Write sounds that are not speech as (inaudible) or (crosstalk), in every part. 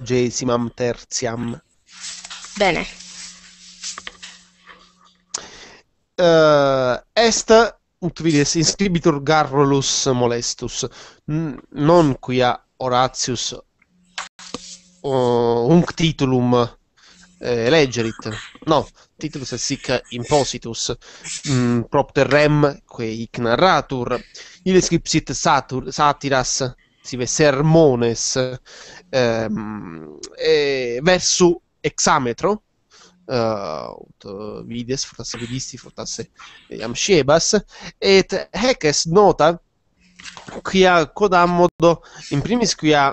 viigesima tertiam. Bene. Uh, est utvides inscribitur garrulus molestus, N- non quia Horatius uh, unc titulum eh, legerit. No, titulus est sic impositus, mm, propter rem, que hic narratur, illes scripsit satur, satiras, sermones ehm, e verso exametro uh, vides fortasse vidisti fortasse jam sciebas et hec nota quia quodam modo in primis quia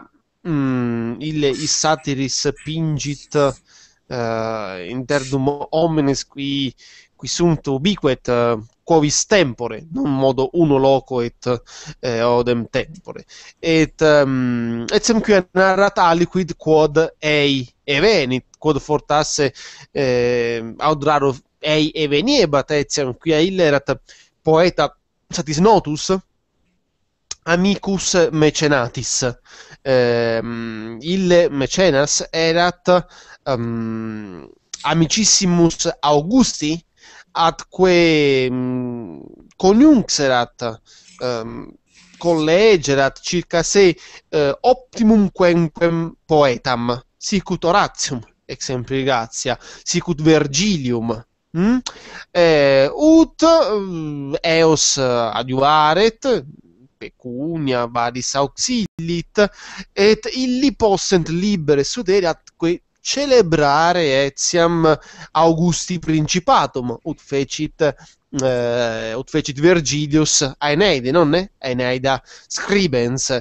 mm, ille is satiris pingit uh, interdum homines qui qui sunt ubiquet uh, quo quovis tempore, non modo uno loco et eh, odem tempore. Et um, ehm, etiam quia narrat aliquid quod ei evenit, quod fortasse eh, aud raro ei eveniebat, etiam quia illerat poeta satis notus, amicus mecenatis. Eh, ille mecenas erat um, ehm, amicissimus Augusti, atque mh, mm, coniunxerat um, ehm, collegerat circa se uh, optimum quemquem poetam sicut oratium exempli gratia sicut virgilium Mm? Hm? Eh, ut um, eos adiuaret pecunia varis auxilit et illi possent libere sudere atque celebrare etiam Augusti Principatum, ut fecit, eh, ut fecit Virgilius Aeneide, nonne? Aeneida scribens.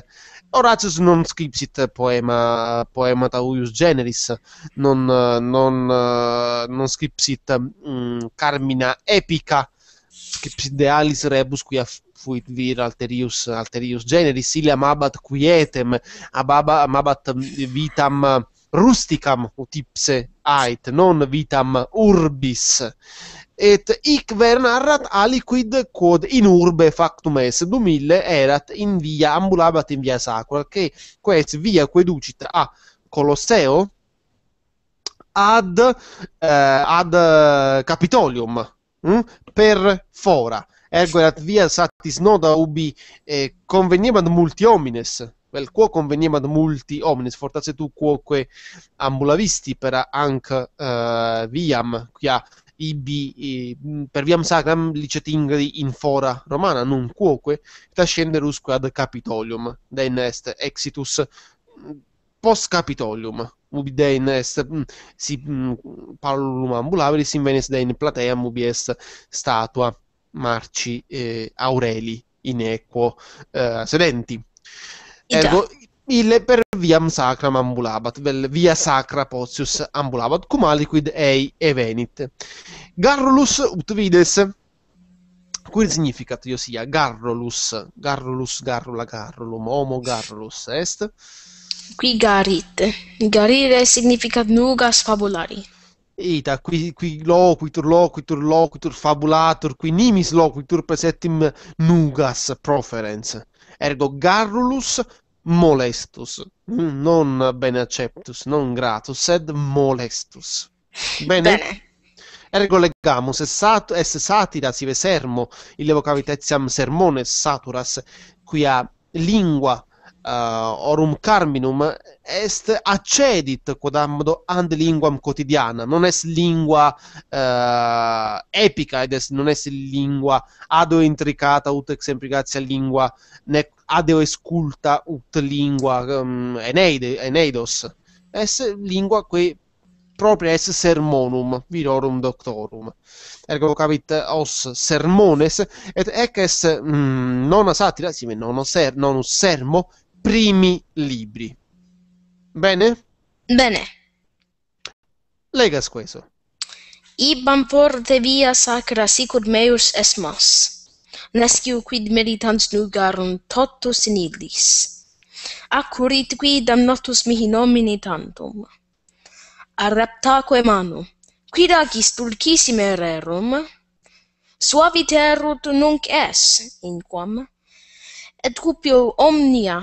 Horatius non scripsit poema, poema tauius generis, non, non, non scripsit mh, mm, carmina epica, scripsit de alis rebus qui fuit vir alterius, alterius generis, ilia abat quietem, ababa, amabat vitam rusticam utipse ait, non vitam urbis. Et hic ver narrat aliquid quod in urbe factum est, mille erat in via, ambulabat in via sacra, che quest via queducit a Colosseo ad, eh, ad eh, Capitolium, mh? Hm, per fora. Ergo erat via satis noda ubi eh, convenibant multi homines quel quo conveniamat multi omnis fortasse tu quoque ambulavisti per anc uh, eh, viam quia ibi mm, per viam sacram licet ingri in fora romana non quoque trascenderusque ad capitolium den est exitus mm, post capitolium ubi den est mm, si parlum ambulabilis in venis den plateam ubi est statua marci eh, aureli in equo eh, sedenti Ergo, eh, ille per viam sacram ambulabat, vel via sacra potius ambulabat, cum aliquid ei evenit. Garrulus ut vides, quid significat io sia Garrulus, Garrulus, Garrula, Garrulum, homo Garrulus est? Qui garit, garire significa nugas fabulari. Ita, qui, qui loquitur, loquitur, loquitur, fabulatur, qui nimis loquitur per settim nugas proferens ergo garrulus molestus, non bene acceptus, non gratus, sed molestus. Bene? Bene. Ergo legamus, sat- es satira sive sermo, illevocavitetiam sermones saturas, quia lingua eh, Orum Carminum est accedit quodammodo and linguam quotidiana, non est lingua uh, epica, ed est, non est lingua adeo intricata ut exemplicatia lingua, nec adeo esculta ut lingua um, Eneide, Eneidos, est lingua qui propria est sermonum virorum doctorum ergo capit os sermones et ec est mm, nona satira sime nono ser, nonus sermo primi libri. Bene? Bene. Legas queso. Ibam forte via sacra sicur meus es mas. Nesciu quid meritans nugarum totus in illis. Accurit quid am notus mihi nomini tantum. Arreptaque manu. Quid agis dulcissime rerum? Suavit erut nunc es, inquam. Et cupio omnia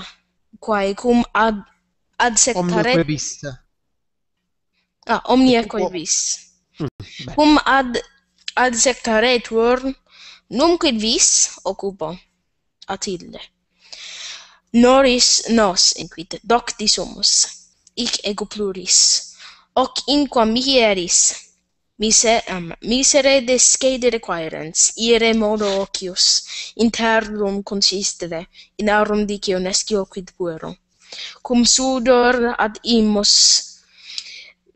quae cum ad ad sectare omnia quibis ah omnia quibis mm, cum ad ad sectare tuor num quid vis occupo atille noris nos inquit docti sumus Ic ego pluris hoc inquam hieris miser um, misere de scade requirens ire modo ocius interdum consistere in aurum dicio nescio quid puero cum sudor ad imus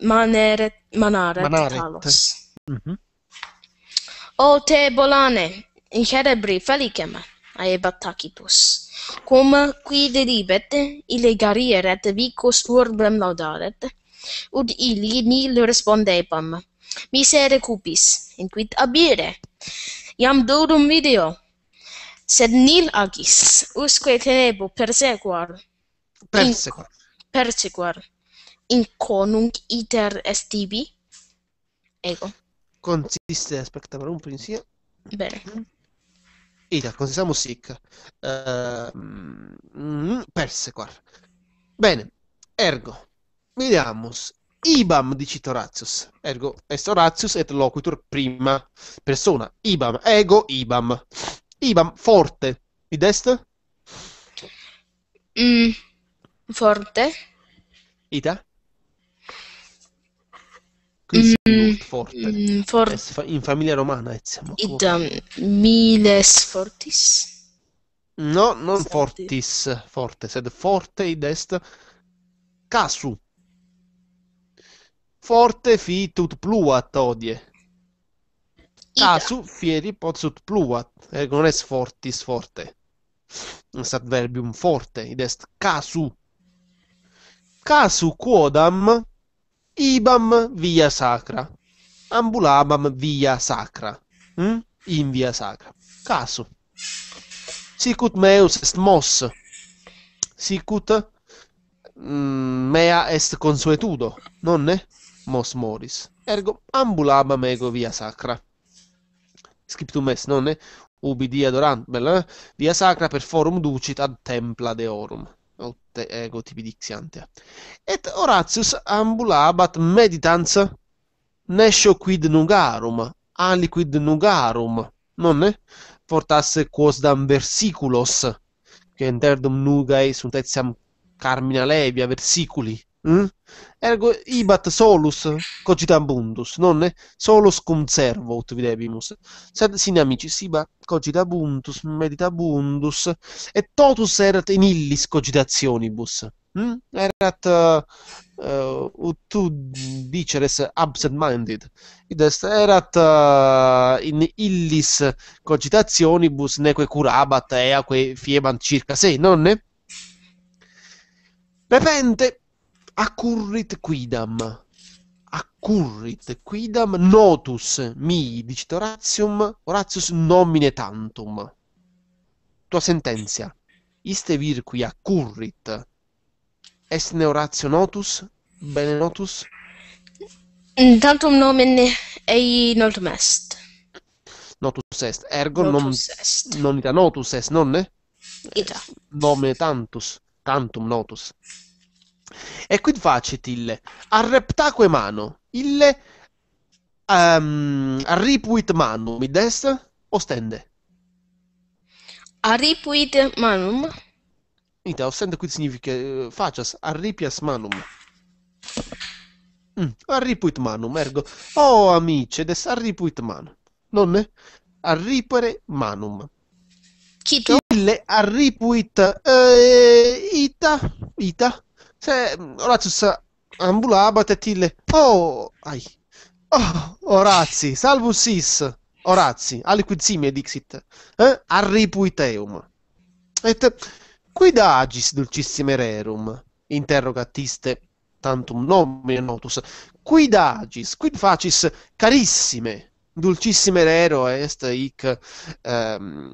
maneret manare manaret. talos mm -hmm. o te bolane in cerebri felicem aebat tacitus cum qui delibet ille garieret vicus urbem laudaret ut illi nil respondebam misere cupis, in inquit abire, iam durum video, sed nil agis, usque tenebo persequar, persequar, in, persequar, inconung iter estibi, ego. Consiste, aspetta per un pensiero. Bene. Ida, consistiamo sic. Uh, persequar. Bene, ergo, vediamo Ibam dicit Horatius, ergo est Horatius et loquitur prima persona. Ibam, ego Ibam. Ibam, forte. Id est? Mm, forte. Ita? Quis mm, forte. Mm, for... Est in famiglia romana etiam. Eh, Idam miles fortis. No, non fortis, forte, sed forte id est casu forte fi tut pluat odie. Casu fieri potsut pluat, ergo eh, non es fortis forte. Est adverbium forte, id est casu. Casu quodam ibam via sacra. Ambulabam via sacra. Mm? In via sacra. Casu. Sicut meus est mos. Sicut mm, mea est consuetudo, nonne? mos moris. Ergo ambulabam ego via sacra. Scriptum est, nonne? Ubi dia adorant, bella? Via sacra per forum ducit ad templa deorum. Otte ego tibi dixiantia. Et Horatius ambulabat meditans nescio quid nugarum, aliquid nugarum, nonne? Fortasse quosdam versiculos, che interdum nugae sunt etiam carmina levia versiculi, Mm? Ergo ibat solus cogitabundus, nonne solus cum servo ut videbimus. Sed sine amicis, iba cogitabundus, meditabundus, et totus erat in illis cogitationibus. Mm? Erat uh, ut tu diceres absent minded. Id est erat uh, in illis cogitationibus neque curabat eaque fiebant circa se, nonne? Repente accurrit quidam accurrit quidam notus mi dicit oratium oratius nomine tantum tua sententia iste vir qui accurrit est ne oratio notus bene notus mm, tantum nomen ei notum est notus est ergo notus non est. non ita notus est nonne ita nomine tantus tantum notus E quid facet ille? Arreptaque mano, ille um, ehm, arripuit manum, id est? Ostende. Arripuit manum? Ita, ostende quid significa uh, facias, arripias manum. Mm, arripuit manum, ergo. Oh, amice, des arripuit manum. Nonne? Arripere manum. Cito? Ille arripuit uh, ita, ita, see Horatius mm, ambulabat et ille oh ai oh Horazi salvus is Horazi aliquid simia dixit eh? arripuiteum et quid agis dulcissime rerum interrogatiste tantum nomine notus quid agis quid facis carissime dulcissime rero est hic ehm,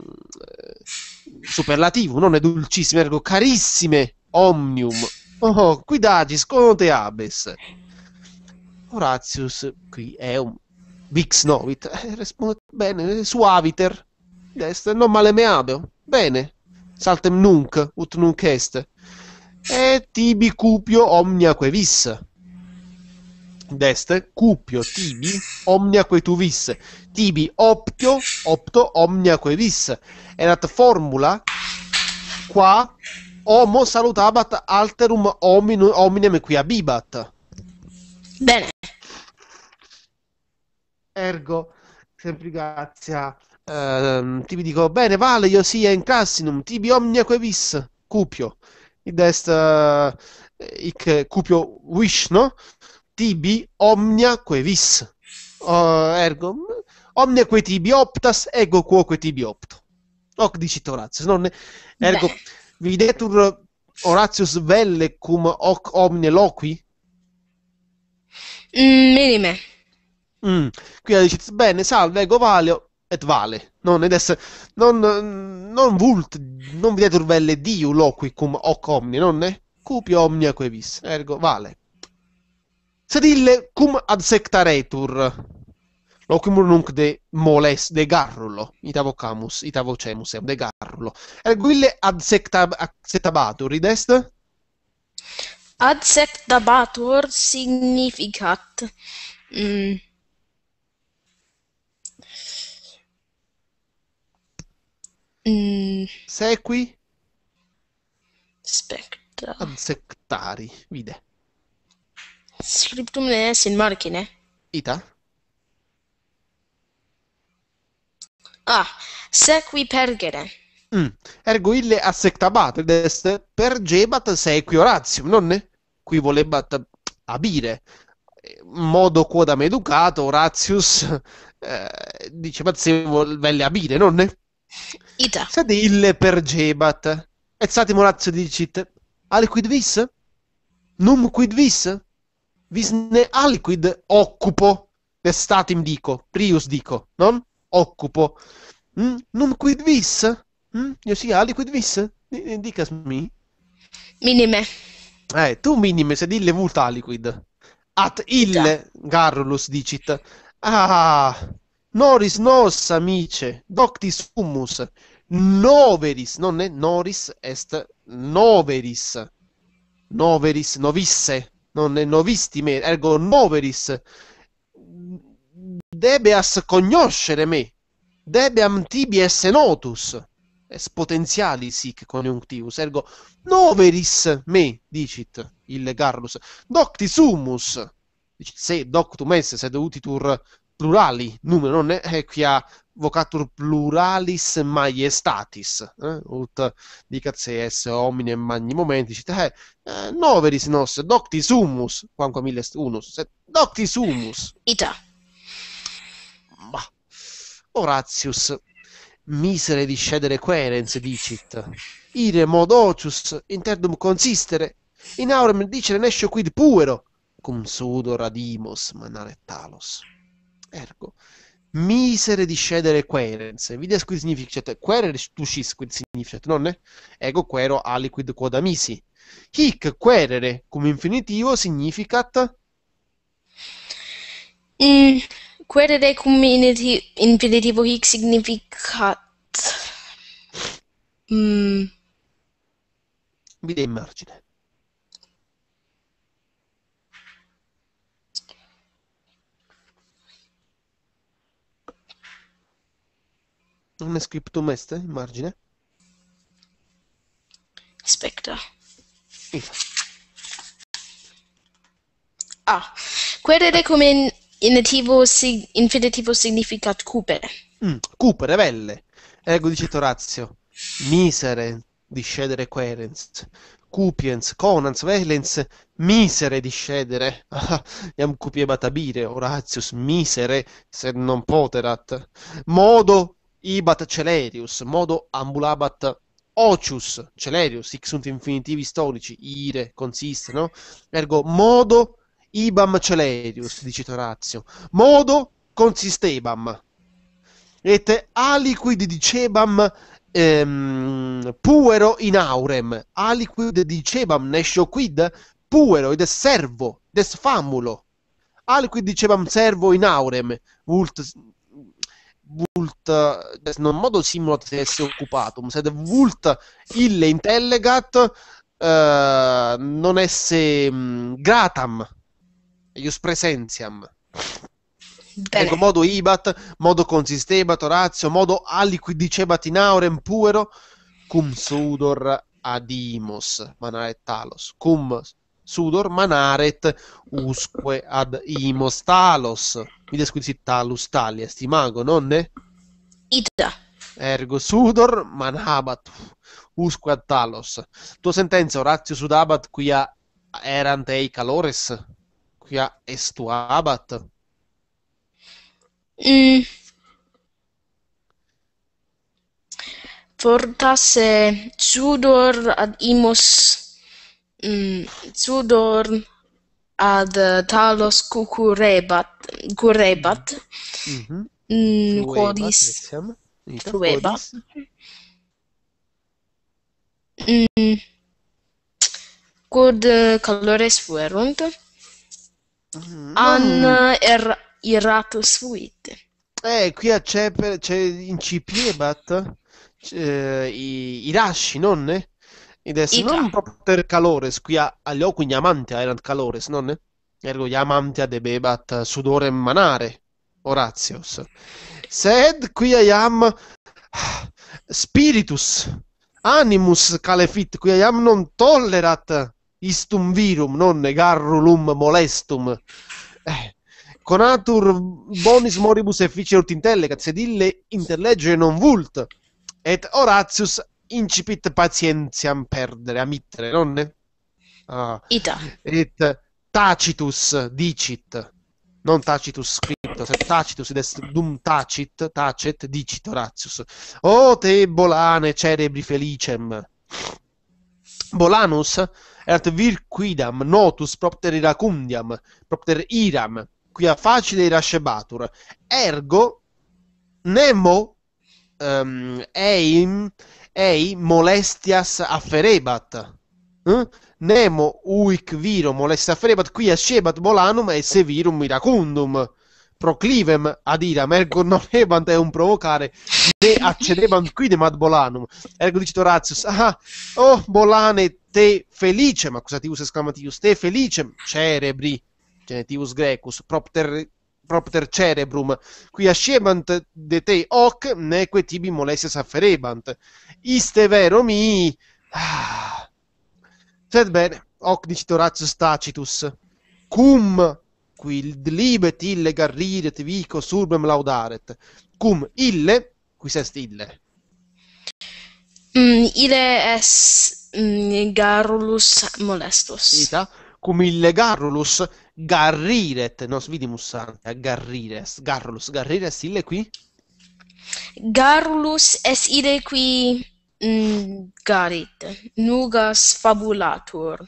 superlativo non è dulcissime ergo carissime omnium Oh, guidati, sconte abes. Horatius, qui è un vix novit, eh, risponde bene, suaviter, est, non male me abeo, bene, saltem nunc, ut nunc est, e tibi cupio omniaque vis. D'est, cupio, tibi, omniaque tu vis, tibi optio, opto omniaque vis. È nata formula qua Homo salutabat alterum hominum, hominem qui abibat. Bene. Ergo, semplicazia, ehm, ti dico, bene, vale, io sia in classinum, tibi omnia quevis, cupio. Id est uh, hic cupio wish, no? Tibi omnia quevis. Uh, ergo, omnia que tibi optas, ego quoque tibi opto. Hoc dicit Orazio, non ne... ergo... Beh videtur Horatius Velle cum hoc omne loqui? Mm, minime. Mm. Qui dice, bene, salve, ego valio, et vale. Non, edes, non, non vult, non videtur velle diu loqui cum hoc omni, non è? Cupio omnia quevis, ergo vale. Sedille cum ad sectaretur. Locum nunc de moles de garrulo itavo camus itavo cemus de garrulo erguille ad sectab acceptabatur id est ad sectabatur significat mm. Mm. Sequi? Specta. Ad sectari, vide. Scriptum ne est in margine. Ita? Ah, sequi pergere. Mm. Ergo ille assectabat, est pergebat sequi oratium, nonne? Qui volebat abire. Modo quodam educato, Horatius eh, dicebat se velle abire, non ne? Ita. Sed ille pergebat. Et satim Horatio dicit, aliquid vis? Num quid vis? ne aliquid occupo, de dico, prius dico, non? occupo. Mm? Num quid vis? Mm? Io sì, ali quid vis? Dicasmi. Minime. Eh, tu minime, se dille vult aliquid. At ille, Garrulus dicit. Ah, noris nos, amice, doctis humus, noveris, non è noris, est noveris, noveris, novisse, non è novistime, ergo noveris, Debeas cognoscere me. Debeam tibies notus. Es potentialis sic coniunctivus, Ergo noveris me, dicit il Garrus. Docti sumus. Dicit, se doctum esse, sed utitur plurali numero, non equia vocatur pluralis maiestatis, eh? ut dicat se es hominem magni momenti, dicit, eh, eh, noveris nos docti sumus, quamquam illes unus, sed docti sumus. Ita. Horatius misere di discedere querens dicit. Ire modocius ocius interdum consistere, in aurem dicere nescio quid puero, cum sudo manare talos Ergo, misere di discedere querens. Vides quid significat, quereris tucis quid non è? Ego quero aliquid quod amisi. Hic querere, cum infinitivo, significat... Mm. Querere community infinitivo hic significat. Mm. Vide in margine. Un scriptum est in margine? Aspetta. Ah, querere come Infinitivo, sig- infinitivo significa cupere. Mm, cupere, belle. Ergo dice Torazio. Misere, discedere querens. Cupiens, conans, velens, misere discedere. Ah, (laughs) iam cupieba tabire, Horatius, misere, se non poterat. Modo ibat celerius, modo ambulabat ocius celerius, hic sunt infinitivi storici, ire, consiste, no? Ergo, modo Ibam celerius, dice Torazio, modo consistebam, et aliquid dicebam ehm, puero in aurem, aliquid dicebam nescio quid puero ed servo, desfamulo, aliquid dicebam servo in aurem, vult vult eh, non modo simulat esse occupatum sed vult ille intellegat uh, non esse um, gratam ius presentiam. Ecco, modo ibat, modo consistebat, orazio, modo aliquidicebat in aurem puero, cum sudor adimos manaret talos, cum sudor manaret usque ad imos talos. Mi desquisit talus talia, stimago, nonne? Ita. Ergo sudor manabat usque ad talos. Tua sentenza, orazio sudabat quia erant ei calores? quia est abat mm. se sudor ad imus mm, sudor ad talos cucurebat curebat mhm mm quodis quodis mhm quod uh, calores fuerunt Mm-hmm. mm. an uh, er irato eh qui a c'è per c'è in cipiebat bat eh, i i rasci nonne ed è non proprio per calore qui a allo quindi amante a erant calores nonne ergo amante a debebat sudore manare Horatius sed qui iam (sighs) spiritus animus calefit qui iam non tollerat istum virum, non garrulum molestum. Eh. Conatur bonis moribus ut intellegat, sed ille intellegere non vult, et Horatius incipit patientiam perdere, amittere, nonne? Ah. Ita. Et Tacitus dicit, non Tacitus scritto, se Tacitus est dum tacit, tacet, dicit Horatius. O te bolane cerebri felicem. Bolanus et quidam notus propter iracundiam, propter iram, quia facile irascebatur. Ergo, nemo um, eim, ei molestias afferebat. Eh? Nemo uic viro molestia afferebat, qui ascebat e se virum iracundum. Proclivem ad iram, ergo non ebant eum provocare, ne accedebant quidem ad bolanum. Ergo dicit Horatius, ah, oh bolane te felice, ma accusativus esclamativus, te felice, cerebri, genitivus grecus, propter, propter cerebrum, qui ascebant de te hoc, neque tibi molestias afferebant, iste vero mi... Ah. Sed bene, hoc dicit Horatius Tacitus, cum qui libet ille garrire vico surbem laudaret, cum ille, qui est ille? Mm, ille es Garulus molestus. Ita, cum ille garrulus garriret, nos vidimus ante, garrires, garrulus, garrires ille qui? Garrulus es ide qui mm, garit, nugas fabulatur.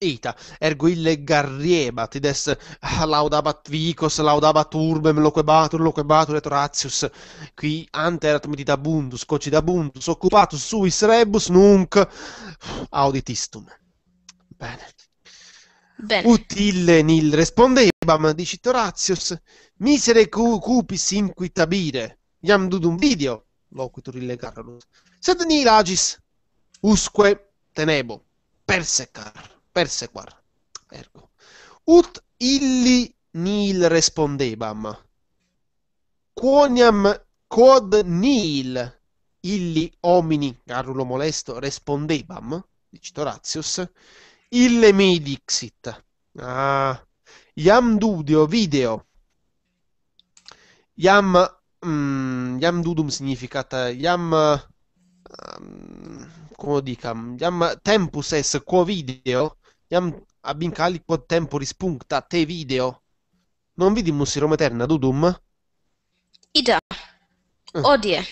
vita, ergo ille garriebat, ides ah, laudabat vicos, laudabat urbem, loquebatur, loquebatur et oratius, qui ante erat meditabundus, cocidabundus, occupatus suis rebus, nunc auditistum. Bene. Bene. Utile nil respondebam, dicit Horatius, misere cu cupis inquitabire, iam dudum video, loquitur ille garrulus, sed nil agis, usque tenebo, persecar persequar. Ergo. Ut illi nil respondebam. Quoniam quod nil illi homini carulo molesto respondebam, dice Horatius, ille me dixit. Ah, iam dudio video. Iam, mm, iam dudum significata iam, um, mm, come dicam, iam tempus es quo video i-am abincalipat temporis puncta te video. Non vidimus Rom eterna dudum? Ida. Eh. Odie.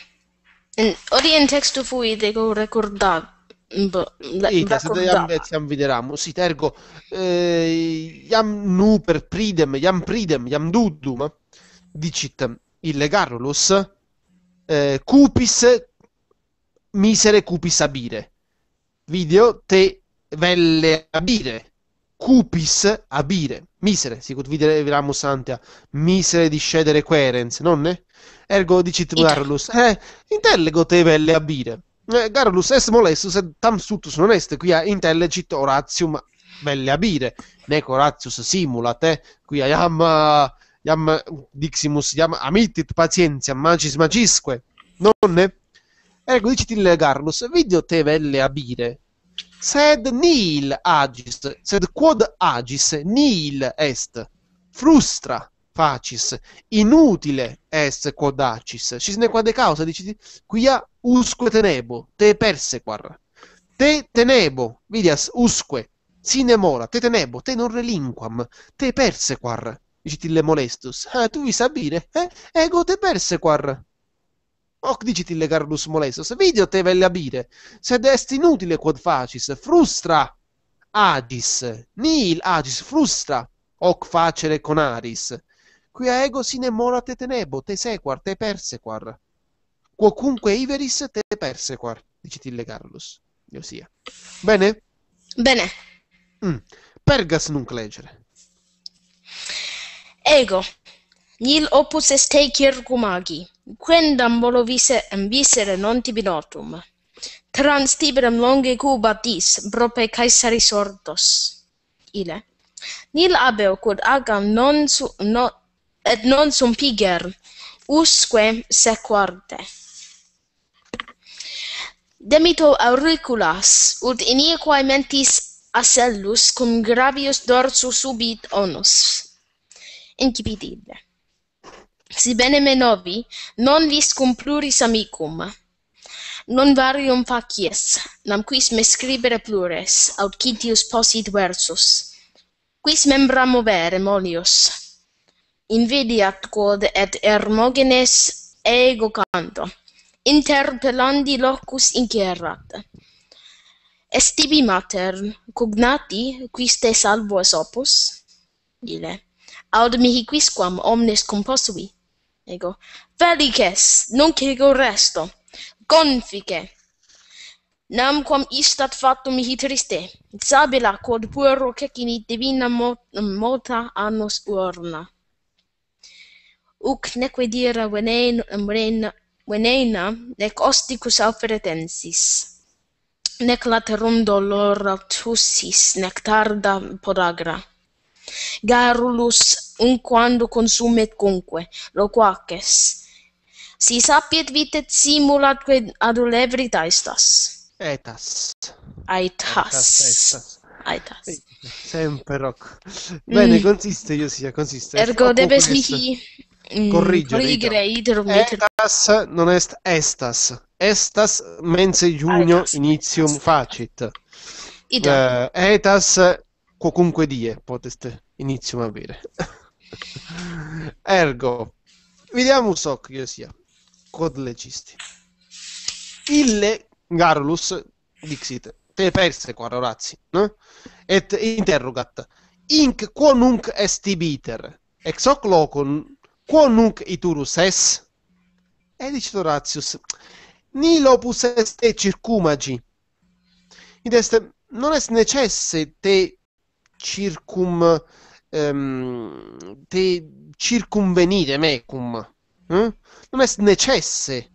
Odie in textu fui deco recordab. Ita, sed iam etiam videramus, sit ergo eh, iam nu per pridem, iam pridem, iam dudum, dicit ille garrulus, eh, cupis misere cupis abire. Video te velle abire, cupis abire, misere, si sicut videre viramus antea, misere discedere querens, nonne? Ergo dicit Garlus, eh, intellego te velle abire. Eh, Garlus est molestus et tam sutus non est, quia intellegit oratium velle abire, nec oratius simulat, eh, quia iam, iam diximus, iam amitit patientiam magis magisque, nonne? Ergo dicit il Garlus, video te velle abire, Sed nihil agis, sed quod agis nihil est, frustra facis, inutile est quod acis, cisne quade causa, dici, quia usque tenebo, te persequar, te tenebo, vidias, usque, sine mora, te tenebo, te non relinquam, te persequar, dici le molestus, ah, tu vi sabire, eh? ego te persequar, hoc dicit carlus molestos, video te velle abire, sed est inutile quod facis, frustra agis, nihil agis, frustra, hoc facere con conaris, quia ego sine mora te tenebo, te sequar, te persequar, quocunque iveris te persequar, dicit carlus, io sia. Bene? Bene. Mm. Pergas nunc legere. Ego, nil opus est te circumagi, quendam volo vise visere non tibi notum. Trans tiberem longe cubatis, prope caesaris sortos. Ile. Nil abeo quod agam non su, no, et non sum piger, usque sequarte. Demito auriculas, ut iniquae mentis asellus, cum gravius dorsus subit onus. Incipitibe si bene me novi non vis cum pluris amicum non varium facies nam quis me scribere plures aut quintius possit versus quis membra movere molios invidiat quod et ermogenes ego canto interpellandi locus in gerrat estibi mater cognati quis te salvo es opus ile aud mihi quisquam omnes composui Ego Felices non ego resto Confice Nam quam istat fatum mihi triste Sabela quod puero cecini divina mota annos urna Uc neque dira venena nec osticus alferetensis Nec laterum dolor tussis nec tarda podagra Garulus garrulus unquando consumet cunque loquaces si sapiet vitet simulatque adulebrit aestas etas aetas aetas, aetas. sempre rock bene mm. consiste io sia consiste ergo debes mihi mm, mm, corrigere corrigere iterum diciamo. etas non est estas estas mense junio aetas. initium facit Ita. Uh, eh, etas quocunque die poteste inizio a bere. Ergo, vediamo soc io sia, quod legisti. Ille garulus dixit, te perse qua Orazzi, no? et interrogat, inc quo nunc est ibiter, ex hoc locum, quo nunc iturus es? E dicit Horatius, nil opus est te circumagi, id est, non est necesse te circum ehm, te circumvenire mecum eh? non è necesse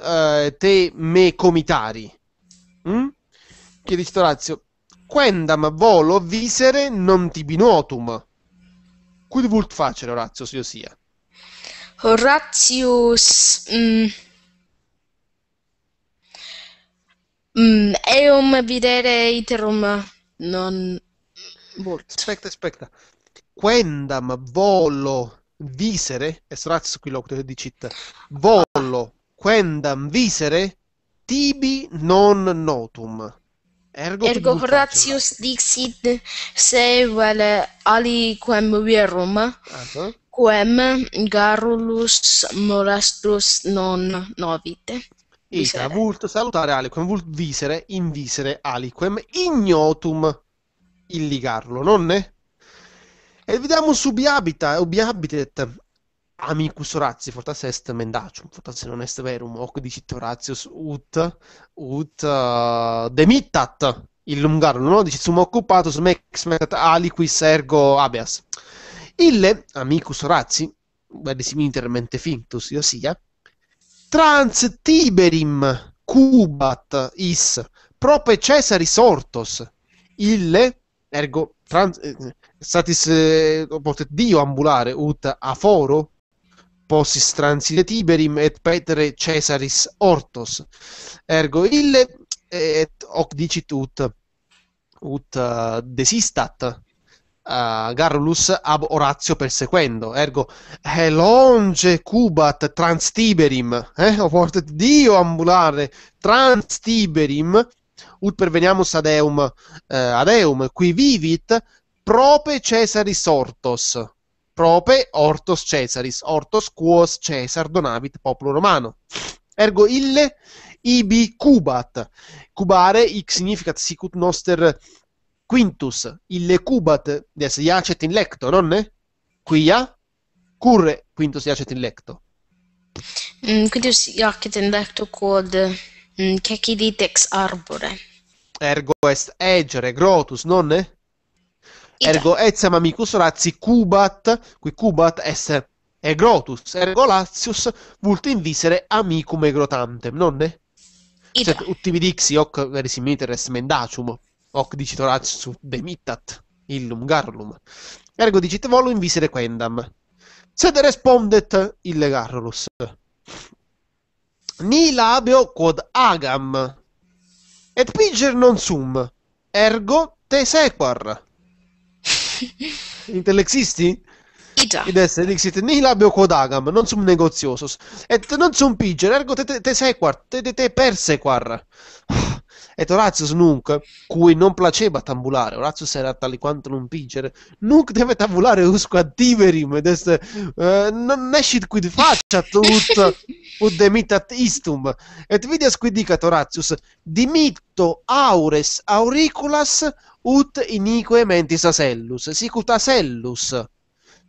eh, te me comitari mm? Hm? chiedi Storazio quendam volo visere non tibi notum quid vult facere Orazio sio sia Horatius mm, mm, eum videre iterum non Molto. Aspetta, aspetta. Quendam, volo, visere, estrazzo qui lo di città, volo, quendam, visere, tibi non notum. Ergo, Ergo gratius dixit sevel aliquem virum, uh-huh. Ah, ah. quem garrulus molestus non novite. Ita, vult salutare aliquem, vult visere, invisere aliquem, ignotum illigarlo, nonne? E vediamo su Biabita, Biabitet, amicus oratio, fortas est mendacium, fortas non est verum, hoc dicit oratius ut, ut uh, demittat illum garlo, no? Dicit sum occupatus mex mecat aliquis ergo abeas. Ille, amicus orati, verisim inter fintus, io sia, trans tiberim cubat is prope Cesari sortos, ille Ergo, trans, eh, statis eh, potet Dio ambulare ut aforo possis transile tiberim et petere Caesaris ortos. Ergo ille eh, et hoc dicit ut ut uh, desistat uh, Garrulus ab Orazio persequendo. Ergo elonge cubat trans tiberim, eh? O portet Dio ambulare trans tiberim ut perveniamus ad eum, eh, ad eum, qui vivit prope Cesaris ortos, prope ortos Cesaris, ortos quos Cesar donavit popolo romano. Ergo ille ibi cubat. Cubare hic significat sicut noster quintus, ille cubat, des iacet in lecto, nonne? Quia curre quintus iacet in lecto. Mm, quintus iacet in lecto quod Mm, che chi dite ex arbore. Ergo est egere, grotus, nonne? Ergo etiam amicus razzi cubat, qui cubat est egrotus, ergo latius vult invisere amicum egrotantem, nonne? Ita. Cioè, uttivi dixi hoc verisimiter est mendacium, hoc dicit oratius demittat illum garrulum. Ergo dicit volo visere quendam. Sed respondet ille garrulus ni labeo quod agam, et piger non sum, ergo te sequar. (laughs) Intellexisti? Già. Id esse dixit ni labeo quod agam, non sum negoziosos, et non sum piger, ergo te, te, te sequar, te, te, te persequar et oratius nunc, cui non placeba tambulare, oratius era tali quanto non pingere, nunc deve tabulare usque ad tiberim, ed est, eh, non nescit quid facet (laughs) ut, ut demitat istum, et vidias qui dicat oratius, dimitto aures auriculas ut inique mentis asellus, sicut asellus,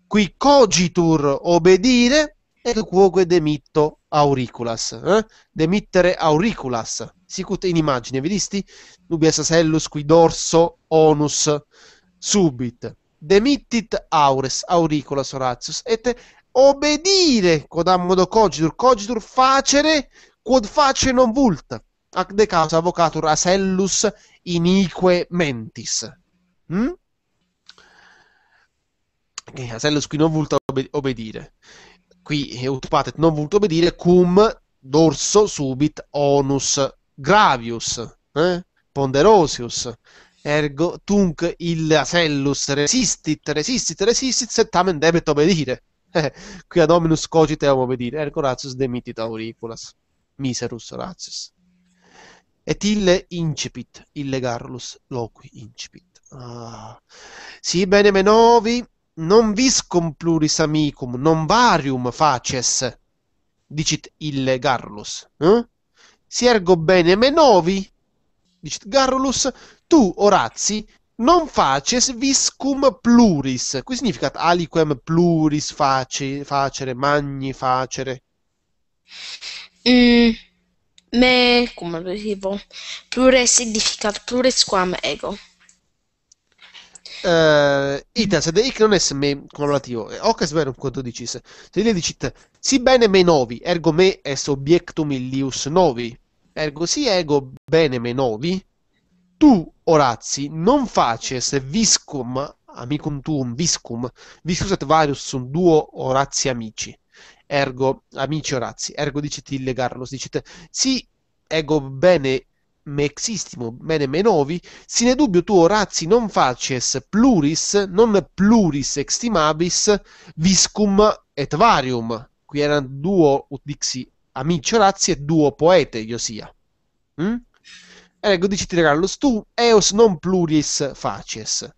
qui cogitur obedire, et quoque demitto auriculas, eh? demittere auriculas sicut in immagine, vedisti? listi? Nubia Sasellus qui dorso onus subit. Demittit aures, auricola soratius, et obedire quod ammodo cogitur, cogitur facere, quod face non vult. Ac de causa avocatur Asellus inique mentis. Mm? Che Asellus qui non vult obedire. Qui ut patet non vult obedire cum dorso subit onus gravius, eh? ponderosius, ergo tunc il asellus resistit, resistit, resistit, set tamen debet obedire. Eh, qui ad hominus cogit eum obedire, ergo ratius demitit auriculas, miserus ratius. Et ille incipit, ille garrulus loqui incipit. Ah. Si bene menovi, non viscum pluris amicum, non varium faces, dicit ille garrulus. Eh? Siergo bene me novi, dicit Garrulus, tu, Orazi, non faces viscum pluris. Qui significa aliquem pluris face, facere, magni facere. Mm, me, come lo dicevo, plures significa plures quam ego. Uh, eh, ita se de hic non est me cumulativo, hoc eh, est verum quod dicis. Se le dicit, si bene me novi, ergo me est objectum illius novi, ergo si ego bene me novi, tu, Orazi, non faces viscum amicum tuum viscum, viscus et varius sunt duo Orazi amici. Ergo, amici Orazi, ergo dicit illegarlos, dicit, si ego bene mexistimo bene menovi, sine dubio tuo razzi non faces pluris, non pluris extimabis, viscum et varium. Qui erano duo ut dixi amicio razzi e duo poete io sia. Mm? E ecco, dici tirarlos tu, eos non pluris faces.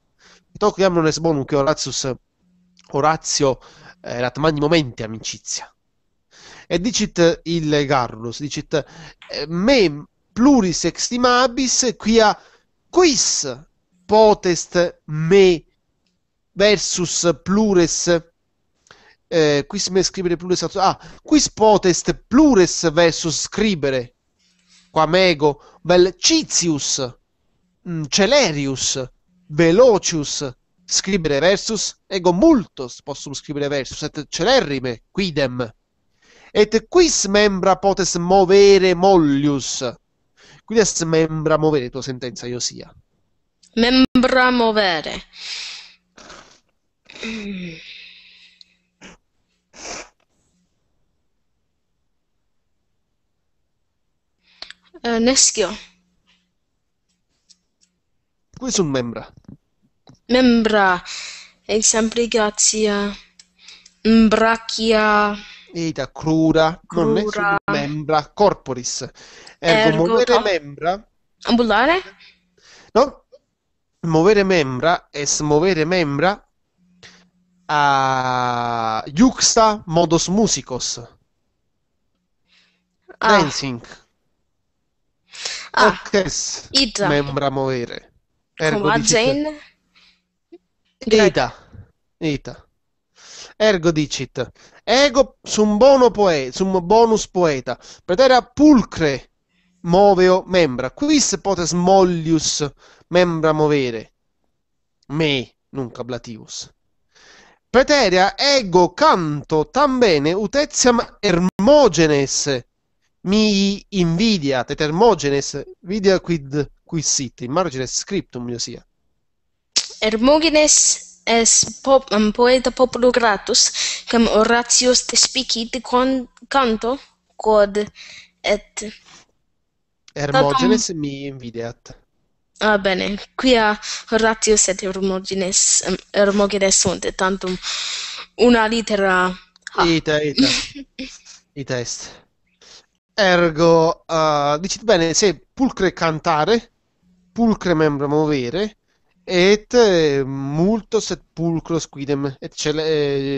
tocchiamo non es bonum che Horatius Orazio eh, erat eh, magni momenti amicizia. E dicit il Garrus, dicit eh, me pluris extimabis quia quis potest me versus plures eh, quis me scrivere plures ah, quis potest plures versus scribere quam ego vel citius mm, celerius velocius scribere versus ego multos possum scribere versus et celerrime quidem et quis membra potest movere mollius quindi es membra muovere tu sentenza io sia. Membra muovere. Mm. Eh, neschio. Qui sono membra. Membra. Exemple grazia. Mbrachia. Eita, crura, crura. non è solo membra corporis. Ergo, Ergo muovere oh. membra... Ambulare? No, muovere membra es smuovere membra a juxta modos musicos. Ah. Dancing. Ah. Orches Ita. membra muovere. Ergo Come Jane? Ita. Ita. Ergo dicit, ego sum, bono poe, sum bonus poeta, pretera pulcre moveo membra, quis potes mollius membra movere? Me, nunc ablativus. Preterea ego canto tam bene utetiam ermogenes mi invidia et ermogenes vidia quid qui sit in margine scriptum io sia ermogenes es pop un poeta populo gratus cum oratio te spiciti canto quod et Hermogenes mi invidiat. Ah bene, qui a Horatio sed Hermogenes um, Hermogenes sunt tantum una litera. Ah. Ita ita. (laughs) ita est. Ergo, uh, dicit bene, se pulcre cantare, pulcre membra movere. Et eh, multos et pulcros quidem, et cele,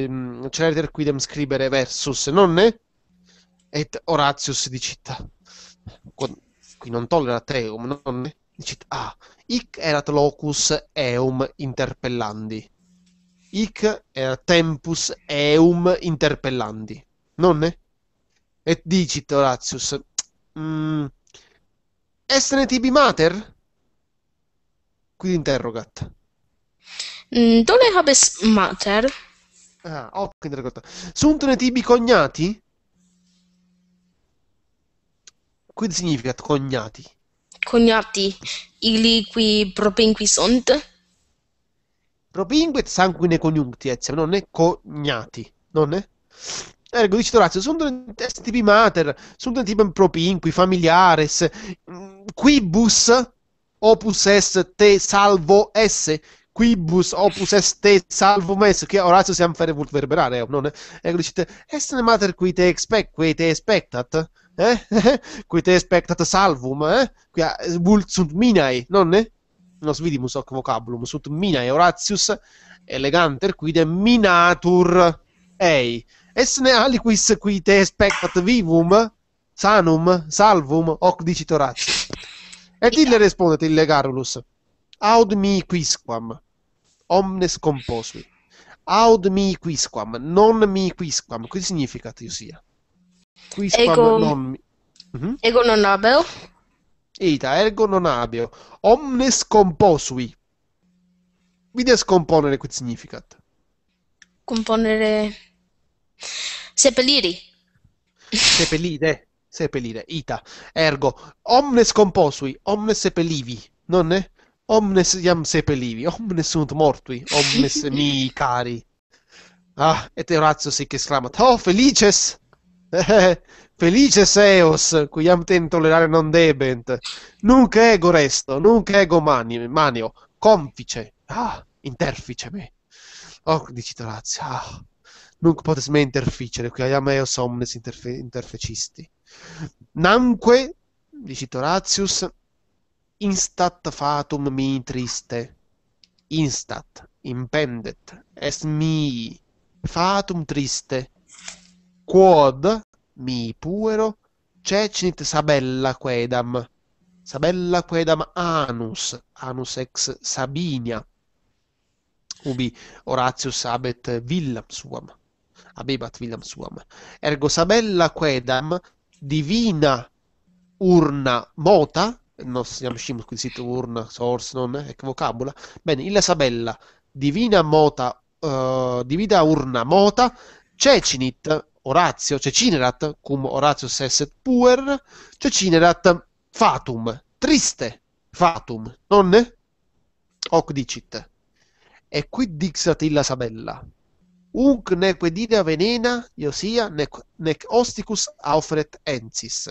ehm, celeriter quidem scribere versus, nonne? Et Horatius città qui non tollera teum, nonne? Dicit, ah, hic erat locus eum interpellandi. Hic erat tempus eum interpellandi, nonne? Et dicit Horatius, mm, est ne tibi mater? Qui interrogat. Mm, Dole habes mater? Ah, ok, interrogat. Suntone tibi cognati? Qui significa cognati? Cognati, ili qui propinqui sunt? Propinquet sanguine coniuncti, etiam, non è cognati, non è? Ergo, dice Orazio, sunt testi tibi mater, sunt tipi propinqui, familiares, mm, quibus opus est te salvo S quibus opus est te salvo S che Orazio siam ferevult verberare non e eh? lui ecco, dice est mater qui te expect qui te expectat eh? (laughs) qui te expectat salvum eh? qui eh, vult sunt minae non eh? nos vidimus hoc vocabulum sunt minae Horatius eleganter quidem minatur ei ne aliquis qui te expectat vivum sanum salvum hoc dicit Horatius ed ille risponde, ille garrulus, aud mi quisquam, omnes composui. Aud mi quisquam, non mi quisquam. Che significa tu sia? Quisquam ego, non mi... Uh-huh. Ego non abeo. Ita, ergo non abeo. Omnes composui. Mi descomponere che significat? Componere... Seppellire. Seppellire sepelire, ita, ergo, omnes composui, omnes sepelivi, non è? Omnes iam sepelivi, omnes sunt mortui, omnes (laughs) mii cari. Ah, et Orazio sic exclamat, oh, felices! (laughs) felices eos, quiam te intollerare non debent, nunc ego resto, nunc ego mani, manio confice, ah, interfice me. Oh, dici Orazio, ah, nunc potes me interficere, quiam eos omnes interfe interfecisti. Namque, dicit Horatius, instat fatum mi triste, instat, impendet, est mi fatum triste, quod mi puero cecinit sabella quedam, sabella quedam anus, anus ex Sabinia, ubi Horatius abet villam suam, abebat villam suam. Ergo sabella quedam, divina urna mota, non siamo sito urna, source, non è che vocabola, bene, illa sabella, divina mota, uh, divina urna mota, cecinit, Orazio, cecinerat, cum Orazio sesset puer, cecinerat fatum, triste fatum, non è? Hoc dicit. E qui dixat illa sabella. Unc neque dina venena Iosia nec, nec osticus auferet ensis.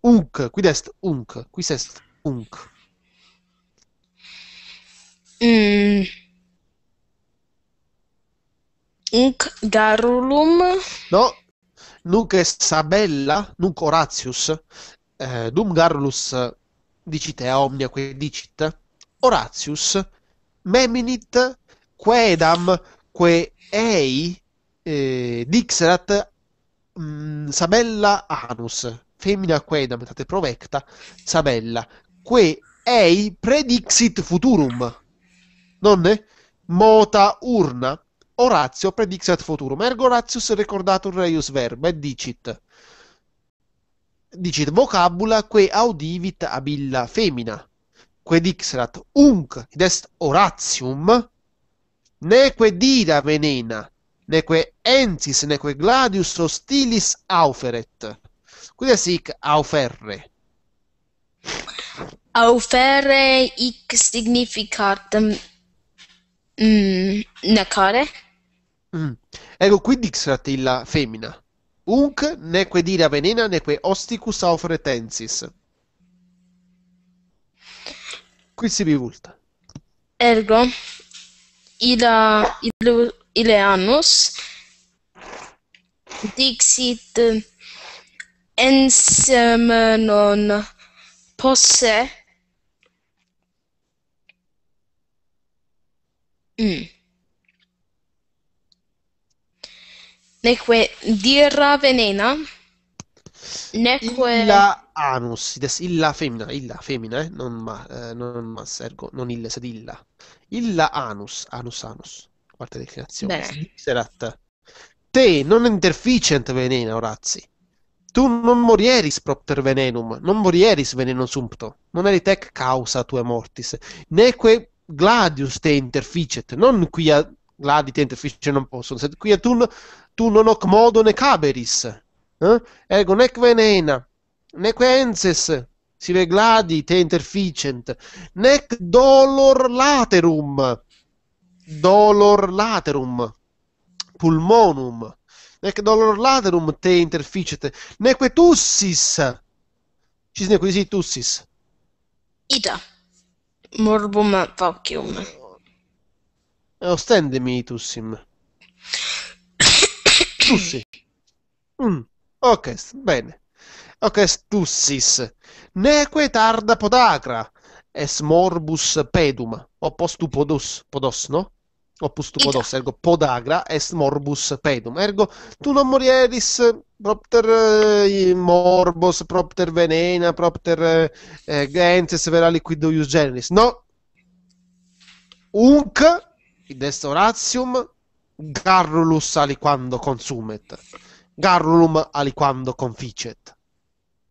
Unc, quid est unc, quis est unc? Mm. Unc garulum. No, nunc est sabella, nunc Horatius, eh, dum garulus dicite a omnia que dicit, Horatius meminit quedam dunque Ei eh, Dixerat mh, mm, Sabella Anus, femina quaedam tate provecta, Sabella, que Ei predixit futurum, nonne? Mota urna, Orazio Predixit futurum, ergo Horatius recordatur reius verba, e eh, dicit, dicit vocabula que audivit abilla femina, que dixerat unc id est oratium neque dira venena, neque ensis, neque gladius hostilis auferet. Quid sic auferre? Auferre hic significat mm, necare. Mm. Ecco, qui dixerat illa femina. Unc neque dira venena neque hosticus auferet ensis. Qui si bivulta. Ergo Ila, Ilu, Ileanus, dixit ensem non posse mm. neque dirra venena neque illa anus illa femmina illa femmina eh? non ma eh, non mastergo non illa sed illa il anus, anus, anus. Quarta declinazione. Slicerat. Te non interficent venena, Orazzi. Tu non morieris propter venenum, non morieris veneno sumpto. Non eri tec causa tua mortis. Neque gladius te interficet, non quia gladi te interficet non possono, sed a tu, tu non hoc modo ne caberis. Eh? Ergo nec venena, neque enses, si gladi, te interficent nec dolor laterum dolor laterum pulmonum nec dolor laterum te interficet neque tussis cis nequisi tussis ita morbum paucium ostendemi tussim (coughs) tussi mm. ok bene hoc est neque tarda podagra es morbus pedum, oppos tu podos, podos, no? Oppus tu podos, ergo podagra est morbus pedum, ergo tu non morieris eh, propter eh, morbos, propter venena, propter eh, eh gentes vera liquido ius no? Unc, id est oratium, garrulus aliquando consumet, garrulum aliquando conficet.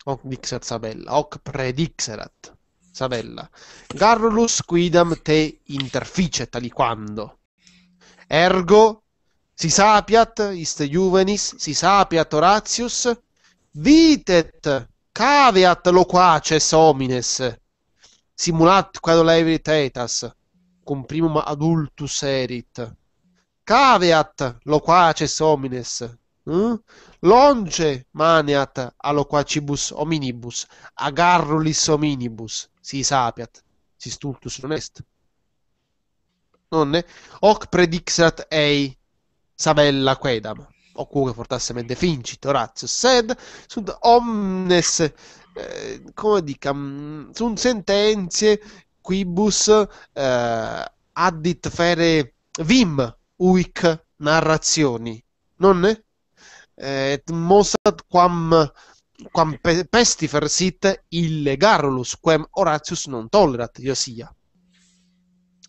Oc Dixer Sabella, Oc predixerat Sabella. Garrulus quidam te interficet aliquando. Ergo, si sapiat, ist juvenis, si sapiat Horatius, vitet caveat loquaces homines, simulat quado levi tetas, cum primum adultus erit. Caveat loquaces homines, Mm? Longe maniat alloquacibus hominibus, agarrulis hominibus, si sapiat, si stultus non est. Nonne, hoc predixat ei sabella quedam, o quoque fortasse mente fincit, Orazio, sed sunt omnes, eh, come dicam, sunt sentenzie quibus eh, addit fere vim uic narrazioni, nonne? et mosat quam quam pe pestifer sit ille quem Horatius non tollerat iosia.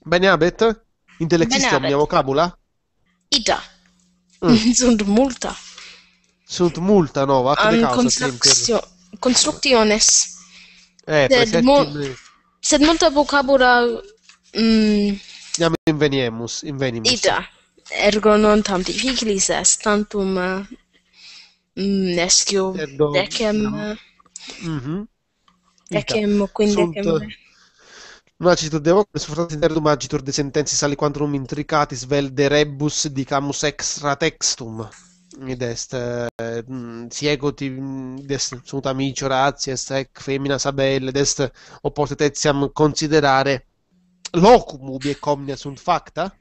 Bene abet intellectis mi vocabula? Ida. Mm. (laughs) Sunt multa. Sunt multa nova ad causa constructio constructiones. Eh, sed, mo sed multa vocabula mm, Iam inveniemus, invenimus. Ida. Ergo non tam difficilis est, tantum Mm, Nescio, Erdo, Beckham, no. mm-hmm. Beckham, quindi Sunt... Beckham. Uh, magitor de vocus, frate derdum magitor de sentensis aliquantrum intricatis vel de rebus dicamus extra textum. Id est, eh, mm, siegoti, mm, est sunt amici orati, est ec femina sabelle, ed est opposte tetiam considerare locum ubi ec comnia sunt facta,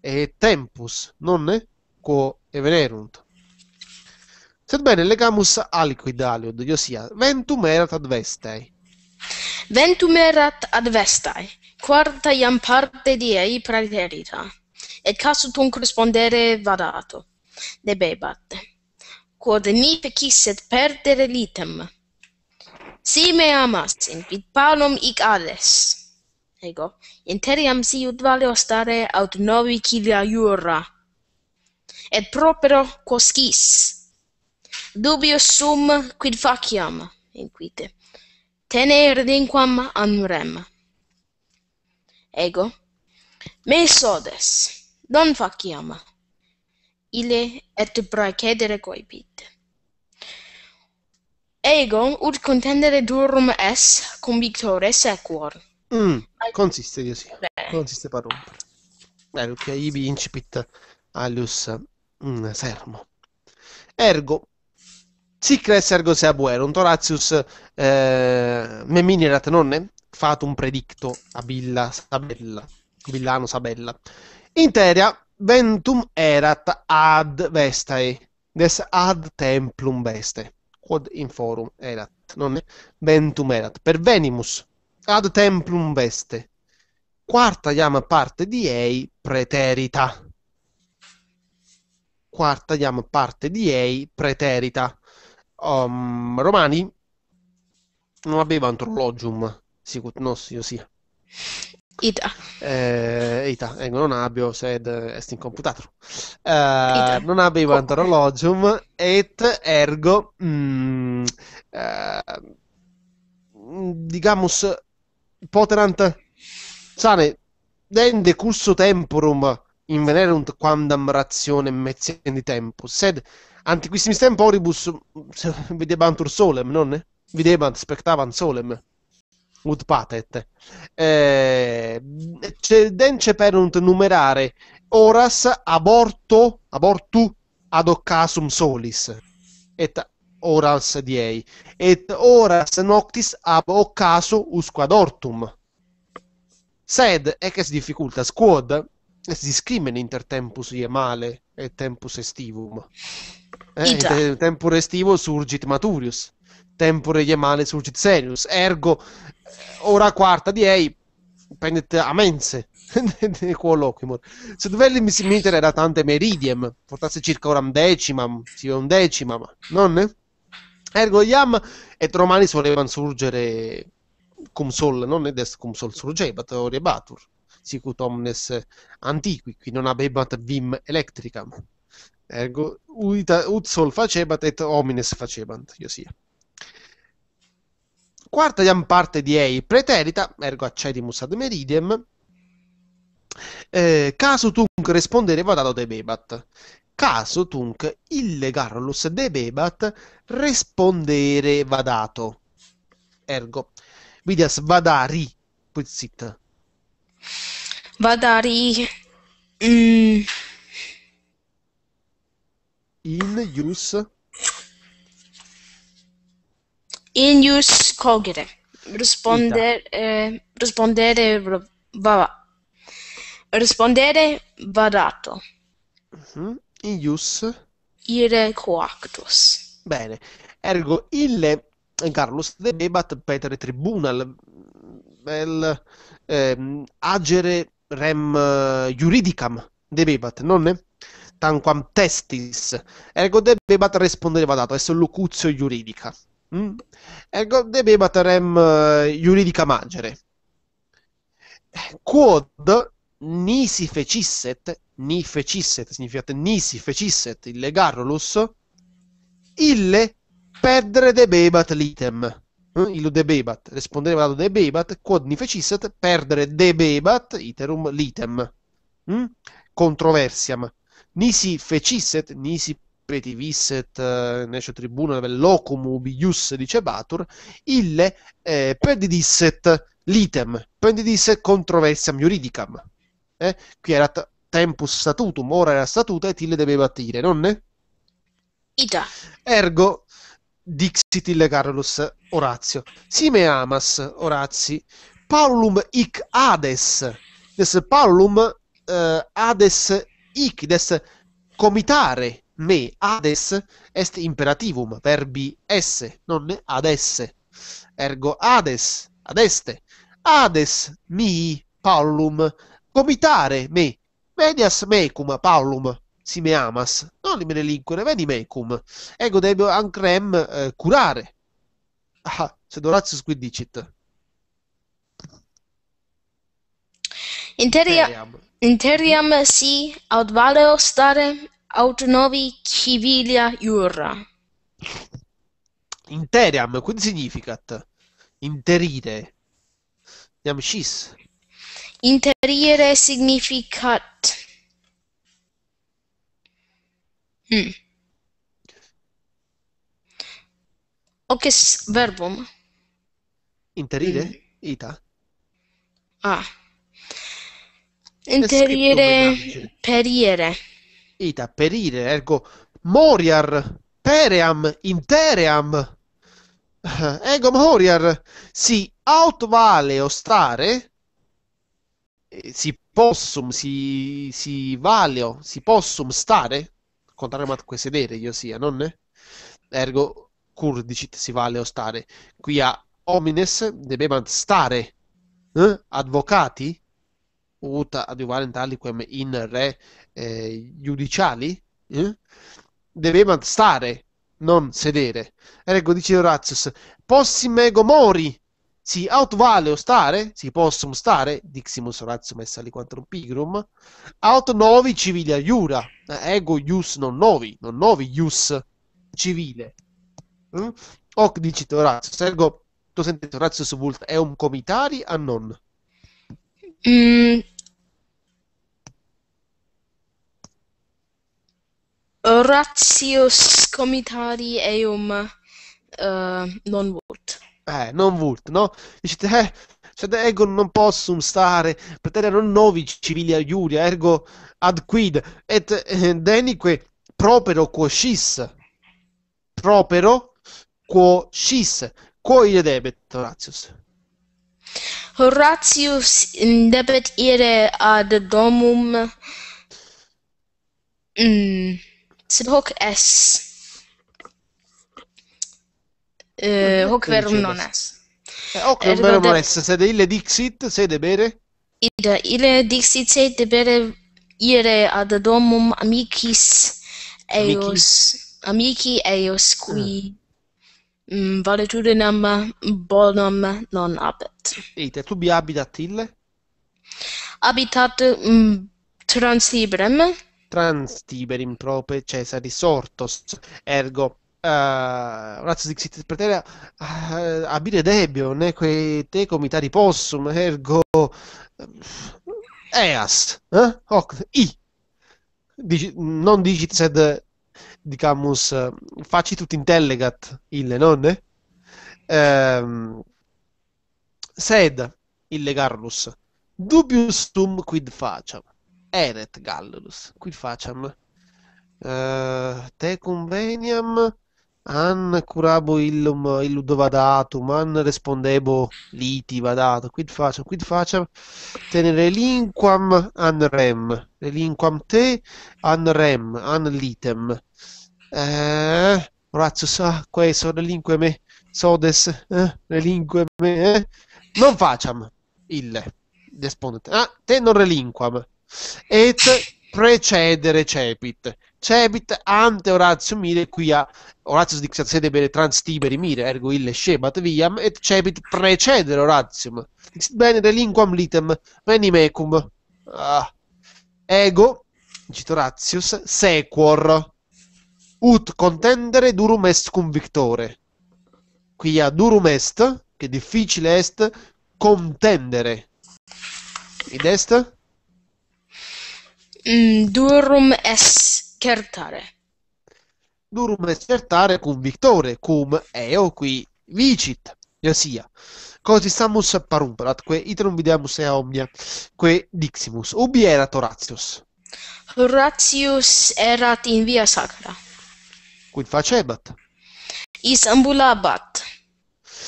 e tempus, nonne, quo evenerunt. Sed bene legamus aliquid aliud, io sia, ventum erat ad vestae. Ventum erat ad vestae, quarta iam parte di ei praeterita, et casu tun correspondere vadato, de bebat, quod ni fecisset perdere litem. Si me amas, in pit palum ic ales, ego, interiam si ut vale ostare aut novi cilia iura, et propero quos quis, dubius sum quid faciam inquite tene dinquam amrem ego me sodes non faciam ile et praecedere coepit ego ut contendere durum es cum victores equor mm, consiste io sì consiste per rompere ergo che ibi incipit alius mm, sermo ergo Sic res ergo sea buerunt, Horatius eh, meminerat nonne fatum predicto a Billa Sabella, Villano Sabella. Interia ventum erat ad vestae, des ad templum veste, quod in forum erat, nonne ventum erat, per venimus, ad templum veste, quarta iam parte di ei preterita. Quarta iam parte di ei preterita Um, Romani non aveva antrologium, sicut nos io sia. Ita. Eh, ita, ego ecco, non abio, sed est incomputator. Eh, non abio okay. antrologium, et ergo, mm, eh, digamus, poterant sane, dende cusso temporum invenerunt quandam rationem metiendi tempo. sed antiquissimis temporibus (laughs) videbantur solem, non? Videbant, spectavant solem ut patet. Eh, cedence perunt numerare oras aborto, abortu ad occasum solis, et oras diei, et oras noctis ab occaso usquad ortum. Sed, eques difficultas, quod si scrime inter tempus iemale e tempus estivum. Eh, eh, tempore estivo surgit maturius, tempore iemale surgit serius. Ergo, ora quarta di ei, pendet amense. (laughs) quoloquimur. Se dovelli mi simiter era tante meridiem, portasse circa ora un decimam, si un decimam, non? ne? Ergo iam et romani solevano surgere cum sol, non est cum sol surgebat, oriebatur sicut omnes antiqui, qui non abebat vim electricam. Ergo, uita, ut sol facebat et omnes facebant, io sia. Quarta iam parte di ei preterita, ergo accedimus ad meridiem, eh, casu tunc rispondere votato debebat. Caso tunc illegarlus debebat rispondere vadato. Ergo, vidias vadari, puzzit vado a ri... Mm. Il ius? Ilius cogere. Risponder, eh, rispondere va. Rispondere vadato. Mm-hmm. Uh-huh. Ius. Ire coactus. Bene. Ergo ille Carlos debat petere tribunal. Bel ehm, agere rem eh, juridicam debebat, ne? Tanquam testis, ergo debebat respondeva dato, esso locuzio juridica. Mm? Ergo debebat rem eh, juridica magere. Quod nisi fecisset, ni fecisset, significa nisi fecisset il legarolus, ille perdere debebat litem. Hm? illo debebat, rispondeva ad debebat, quod nifecisset perdere debebat iterum litem, mm? controversiam, nisi fecisset, nisi pretivisset, eh, nesce tribuna locum ubius dice Batur, ille eh, perdidisset litem, perdidisset controversiam juridicam, eh? qui era tempus statutum, ora era statuta et ille debebat ire, nonne? Ita. Ergo, Dixit ille Carolus Orazio. Sime amas Orazi. Paulum hic Hades. Des Paulum uh, Hades hic des comitare me Hades est imperativum verbi esse non adesse. Ergo Hades adeste. Hades mi Paulum comitare me medias mecum Paulum si me amas, non me delinquere, vedi mecum, ego ecco, debeo ancrem eh, curare. Ah, sed oratius qui dicit. interiam. interiam si aut valeo stare aut novi civilia iura. Interiam, quindi significat? Interire. Iam scis. Interire significat Mm. O che s- verbum? Interire? Mm. Ita? Ah. Interire, perire. Ita, perire, ergo moriar, peream, inteream. Ego eh, moriar si vale o stare, eh, si possum, si, si valeo, si possum stare, contare contrario quei sedere io sia, non? Ergo curdicit si vale o stare. qui a homines debebant stare eh? advocati ut adiuvarent aliquem in re eh, giudiciali eh? debebant stare non sedere ergo dice Horatius possim ego mori si o stare, si possono stare, diximus ratio messa li quantrum pigrum, aut novi civilia iura, eh, ego ius non novi, non novi ius civile. Mm? Hoc dicit Orazio, sergo, tu senti Orazio su vult eum comitari a non? Mm. Oratius comitari eum uh, eh, non vult eh, non Vult, no? Dicete, eh, sed cioè, egon non possum stare, non novi civilia iuria, ergo ad quid, et eh, denique propero quoscis, propero quoscis, quo ire debet, Horatius? Horatius debet ire ad domum, mm, sed hoc es, eh, es. Nonas. non es, sede ille dixit, sede bere? Ida, ille dixit sede bere ire ad domum amicis eius, amici eius qui ah. m, mm, valetudinem bonum non abet. Ita, tu bi habitat ille? Habitat m, mm, translibrem. Transtiberim prope Cesari cioè sortos, ergo Uh, eh, razza dixit per terra uh, eh, abile debio quei te comitari possum ergo uh, east eh? hoc i Dici, non digit sed dicamus faci tutti intellegat ille nonne ehm, sed illegarlus dubius tum quid faciam eret gallus quid faciam Uh, te conveniam an curabo illum illud vadatum, an respondebo liti vadato, quid facem, quid facem, tenere linquam an rem, relinquam te an rem, an litem. Eh, Horatius, sa, questo, relinque me, sodes, eh, relinque me, eh? non facem, ille, rispondete, ah, te non relinquam, et precedere cepit, cebit ante Horatio mire qui a Horatio di sede bene trans tiberi mire ergo ille scebat viam et cebit precedere Orazium dixit bene relinquam litem venimecum ah. ego dicit Orazius sequor ut contendere durum est cum victore a durum est che difficile est contendere id est mm, durum est schertare. Durum schertare cum victore, cum eo qui vicit, sia. Cosi samus parumperat, que iterum videamus ea omnia, que diximus. Ubi erat Horatius? Horatius erat in via sacra. Quid facebat? Is ambulabat.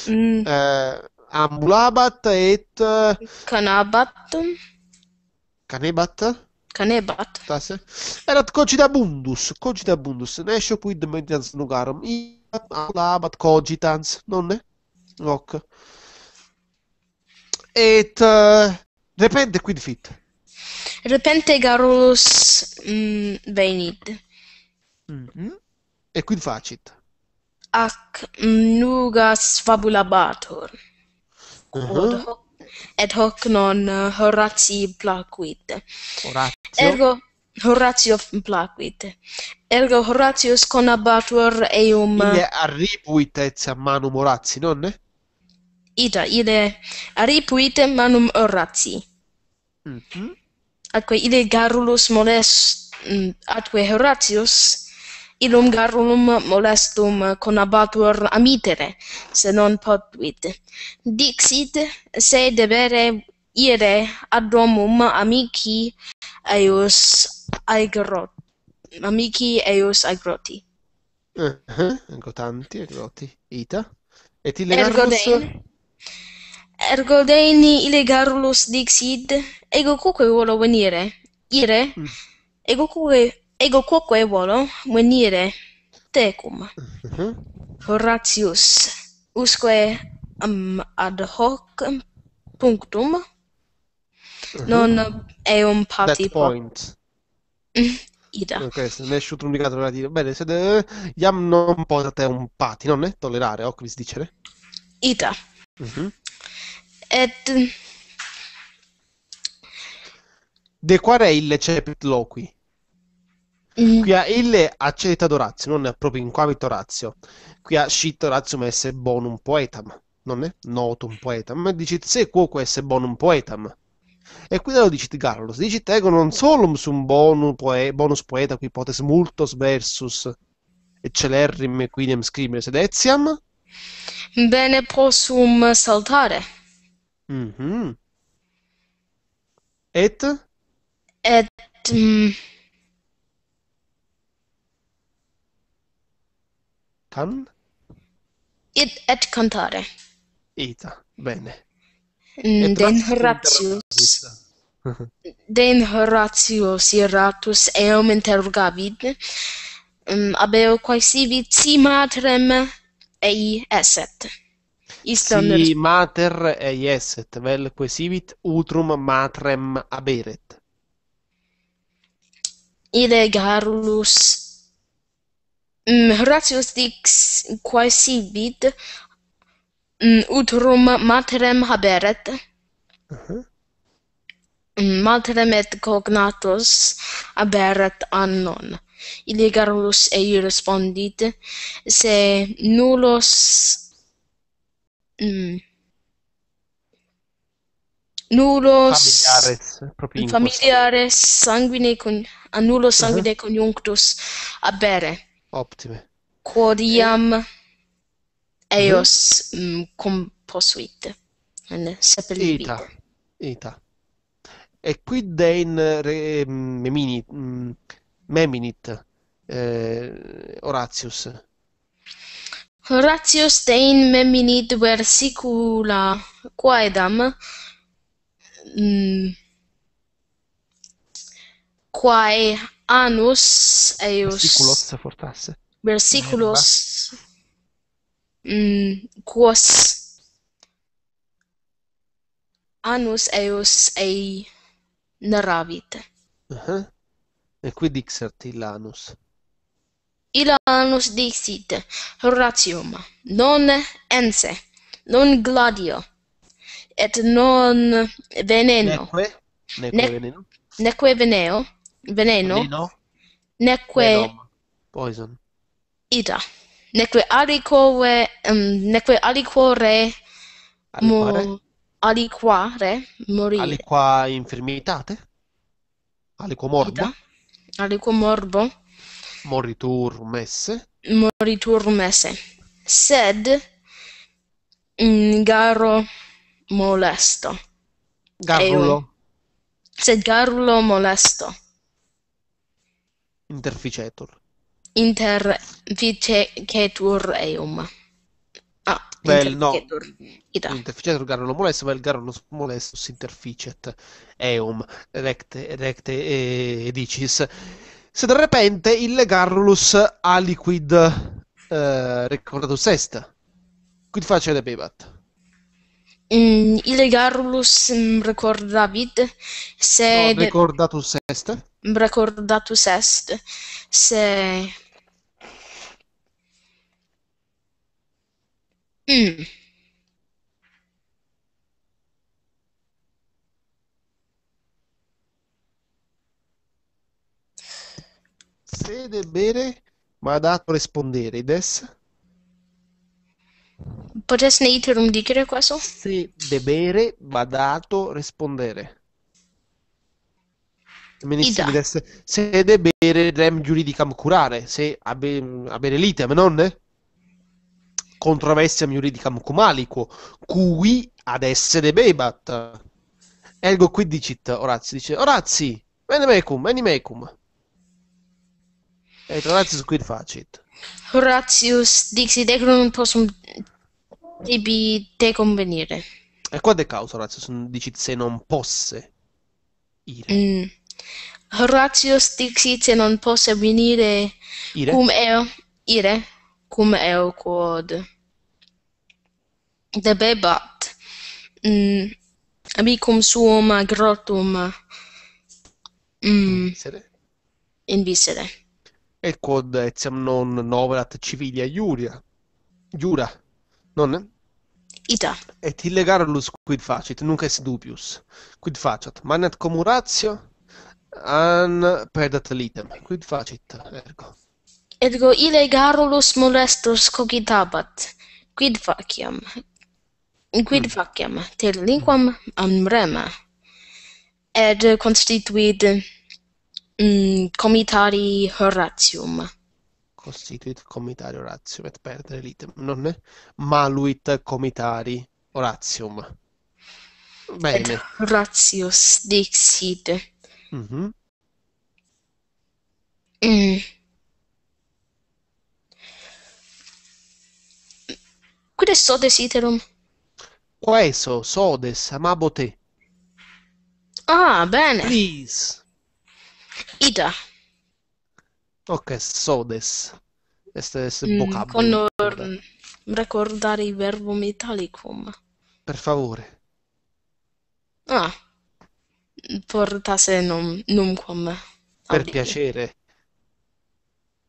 Mm. Eh, ambulabat et... Eh, Canabat. Canebat? Canebat? Tase. Erat cogita bundus, cogita bundus, nescio quid medians nugarum, I labat cogitans, nonne? Ok. Et uh, repente quid fit? Repente garus mm, venit. Mm -hmm. E quid facit? Ac nugas fabulabator. Uh -huh. Quod hoc et hoc non eh, Horatii plaquit. Horatio? Ergo, Horatio plaquit. Ergo Horatius conabatur eum... Eh, ile arribuit etiam manum Horatii, nonne? Ida, ile arribuit manum Horatii. Mhm. Mm -hmm. Atque ile Garulus Mones atque Horatius, illum garrulum molestum conabatur amitere, se non potuit. Dixit, se debere ire ad domum amici eus aigrot. Amici eus aigroti. Uh -huh. Ergo aigroti. Ita. Et ille Ergo deini. Ergo deini dixit, ego cuque volo venire. Ire. Mm. Ego cuque ego quoque volo venire tecum mm-hmm. Horatius usque um, ad hoc punctum mm-hmm. non è un eum pati point mm-hmm. ida ok nessuno indicato relativo bene se de, iam eh, non potete un pati non è tollerare ocris dicere eh? ita uh-huh. et de quare il cepit loqui Mm. Qui a ille accetta d'orazio, non è proprio in inquavit orazio. Qui a scit orazio ma esse bonum poetam, non è notum poetam, ma dicit se quoque esse bonum poetam. E qui lo dicit Carlos, dicit ego non solum sum bonus, poe, bonus poeta qui potes multos versus eccelerrim quidem scribere sedetiam? Bene possum saltare. Mm -hmm. Et? Et... Mm. Tan? Id et cantare. Ita, bene. Mm, (laughs) (laughs) den Horatius. Den Horatius Iratus eum interrogavit, um, mm, ab eo quae si matrem ei eset. Isto si mater ei eset, vel quesivit utrum matrem aberet. Ide garulus mm, rationis dix quae si mm, ut rum materem haberet uh -huh. Mm, materem et cognatos haberet annon ili garulus ei respondit se nullos mm, nullos familiares sanguine con annulo sanguine uh -huh. conjunctus abere Ottime. Quodiam eos mm. composuit. Ita. Ita. E qui dein re, mm, mm, meminit eh, Horatius. Horatius dein meminit versicula quaedam mm, quae anus eius versiculos se fortasse versiculos eh, mm, quos anus eius ei naravit uh -huh. e qui dixert il il dixit horatium non ense non gladio et non veneno neque, neque veneno neque veneno Veneno. Neque. Venom. Poison. Ida. Neque alicore. Um, neque alicore. Aliquare. aliquare. Morire. Aliqua infermitate. Aliquo morbo. Aliquo morbo. Moritur messe. Moritur messe. Sed. Mm, Garo molesto. Garrulo. Sed garrulo molesto Interficetur. Ah, interficetur eum. Ah, vel, no. Interficetur garro non ma il garro non molestus interficet eum recte, recte eh, dicis. Se da repente il garrulus aliquid eh, recordatus est, quid facere bebat? Mm, illegarulus recordavit se... No, recordatus est. Recordatus est se... Mm. Sede bere, ma dato respondere, des? Potresti interrompere questo? Sì, debere, badato, rispondere. Se debere, rem giuridicam curare, se abe, abere litem, non? Controversiam juridicam cum aliquo, cui ad essere bebat. Ergo qui dicit, Orazzi dice, Orazzi, venimecum, venimecum. Et su qui facit. Horatius dixi, ecrum possum Devi te convenire. E quante cause Orazio sono dici se non posse ire? Mm. Horatio dixit se non possa venire ire? cum eo ire cum eo quod debebat mm. amicum suum agrotum mm. Invisere. invisere. E quod etiam non noverat civilia iuria. Iura non ita et illegar lus quid facit nunc est dubius quid facit? manet comuratio an perdat litem quid facit ergo ergo illegar molestus cogitabat quid faciam quid mm. faciam te linguam an rema et constituit in mm, comitari horatium costituit comitari Orazium et perdere l'item, non è maluit comitari Orazium. Bene. Et dixit. Mm -hmm. mm. Quid est sodes iterum? Queso, sodes, amabo Ah, bene. Please. Ida. Ok, sodes. Este es vocabolo. Mm, con ricordare il verbo metallicum. Per favore. Ah. Porta Portase non numquam. Per audio. piacere.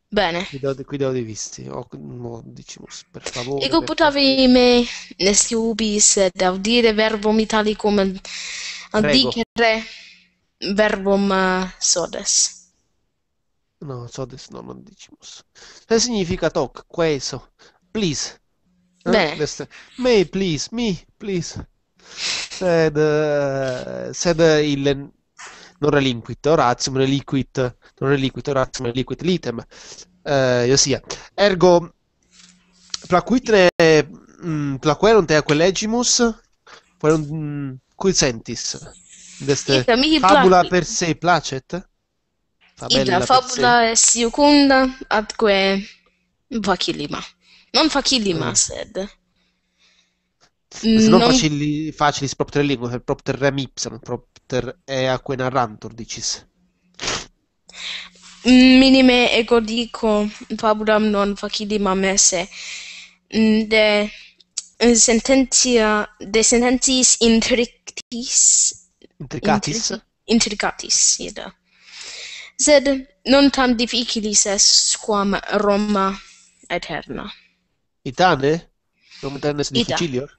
Bene. Qui do di visti. O, no, dicimus, per favore. Ego ecco, potavi me nesti ubis ed audire verbum italicum ad dicere verbum sodes. No, so adesso no, non dicimus. Che significa toc? questo? Please. Bene. Eh? May please, me please. Sed, uh, eh, sed il non reliquit, oratium reliquit non reliquit oratium reliquit litem eh, ossia, ergo placuitne mh, te eaque mm, legimus querunt mm, cui sentis deste fabula per se placet Tabella Idra, fabula è secunda atque facilima. Non facilima, eh. Mm. sed... Se non, non... Facili, facilis propter lingue, propter rem ipsam, propter eaque narrantur, dicis. Mm, minime ego ecco, dico fabulam non facilimam esse mm, de eh, sententia de sententiis intrictis intricatis intricatis, intricatis ida sed non tam difficilis est quam Roma aeterna Itade Roma aeterna est difficilior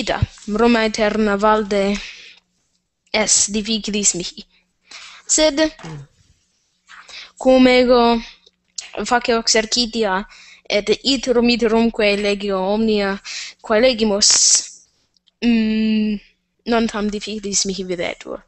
Ida Roma aeterna valde est difficilis mihi sed mm. cum ego facio exercitia et iterum iterum romque legio omnia quae legimus mm, non tam difficilis mihi videtur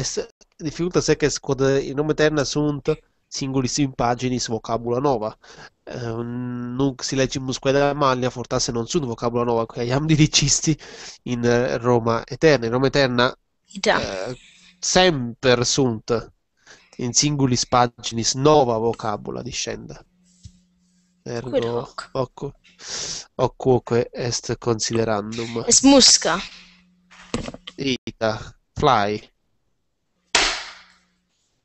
Est rifiutase che scorrere in nome eterno sunt singoli impagini su vocabula nova. Eh, nunc si legge leggimus della maglia, fortasse non sunt vocabula nova, quaiam diricisti in Roma eterna. In Roma eterna eh, sempre sunt in singulis paginis nova vocabula discenda. Ergo, occo, occuoque est considerandum. Es musca. Ita, fly.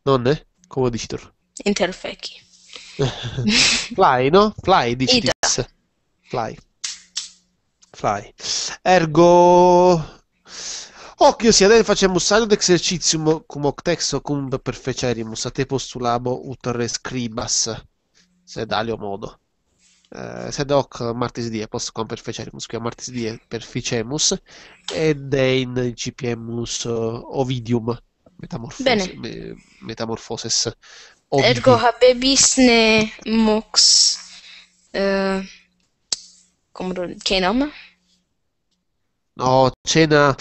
Non è? Come dici tu? Interfechi. (laughs) Fly, no? Fly, dici Ida. Fly. Fly. Ergo... Occhio, si adere facciamo un di esercizio cum octexo cum per fecerimus, a te postulabo utere scribas, se dalio modo. Eh, sed hoc martis die post com per fecerimus, qui a martis die per ficemus, ed in cpiemus uh, Ovidium. Metamorfose, me, metamorfoses. Obvi. Ergo habebisne mox. Uh, come cenam? No, cena.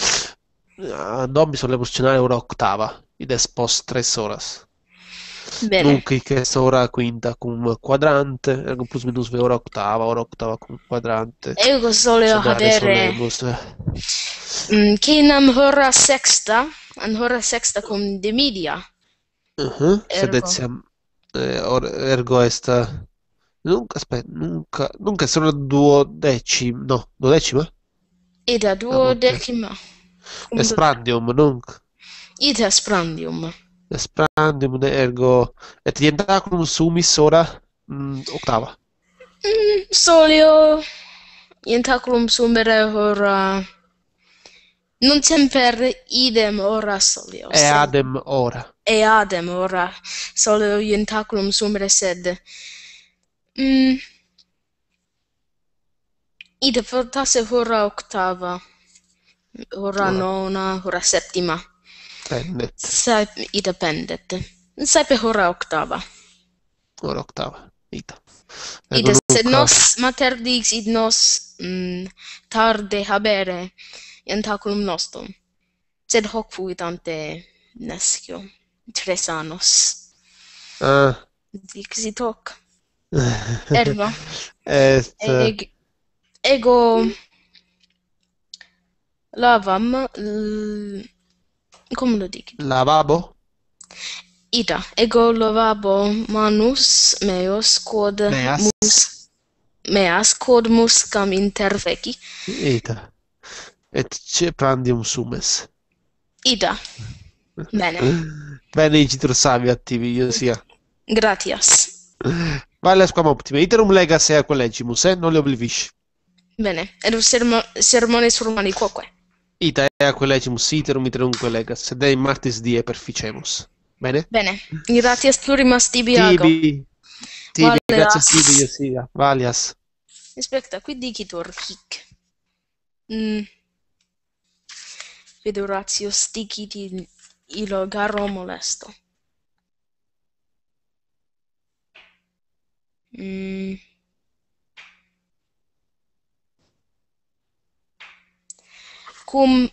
Uh, mi solemos cenare ora octava, id es post tres horas. Bene. Dunque, che è ora quinta con quadrante, ergo plus minus ve ora ottava, ora ottava con quadrante. E io solevo cioè, avere. Cenare solemus. Eh. Mm, che nam hora sexta? ancora sexta con de media. Uh-huh. Ergo. Eh, or, ergo est. Nunca, aspetta, nunca, nunca sono duodecima, no, duodecima? Ida ah, duodecima. Ah, esprandium, nunc. Ida esprandium. Esprandium, ergo, et dientacrum sumis ora mh, mm, octava. Mm, solio, dientacrum sumere ora non semper idem ora solio e adem ora e adem ora solio in sumere sed mm. id fortasse hora octava hora no. nona ora septima pendet sai id pendet sai per hora octava Ora octava ita id sed nos mater dix id nos mm, tarde habere taculum nostrum, sed hoc fuit ante nescio, tres annos. Ah. Dixit hoc. (laughs) Ergo. Est... Eh, ego... Lavam... Cum lo dic? Lavabo? Ida, ego lavabo manus meos quod... Meas? Meas, quod muscam interveci. Ida. et cepandium sumes. Ida. (laughs) Bene. Bene, igitur savi attivi, io sia. Gratias. Vale asquam optime. Iterum lega se sea collegimus, eh? Non le oblivisci. Bene. Erum sermo, sermone surmani quoque. Ita ea collegimus iterum iterumque legas, sed ei martis die perficemus. Bene? Bene. Gratias plurimas tibi ago. Tibi. Tibi, vale grazie a Tibi, io sia. Valias. Aspetta, qui dici hic. Mm. federatio sticiti in ilo garro molesto. Mm. Cum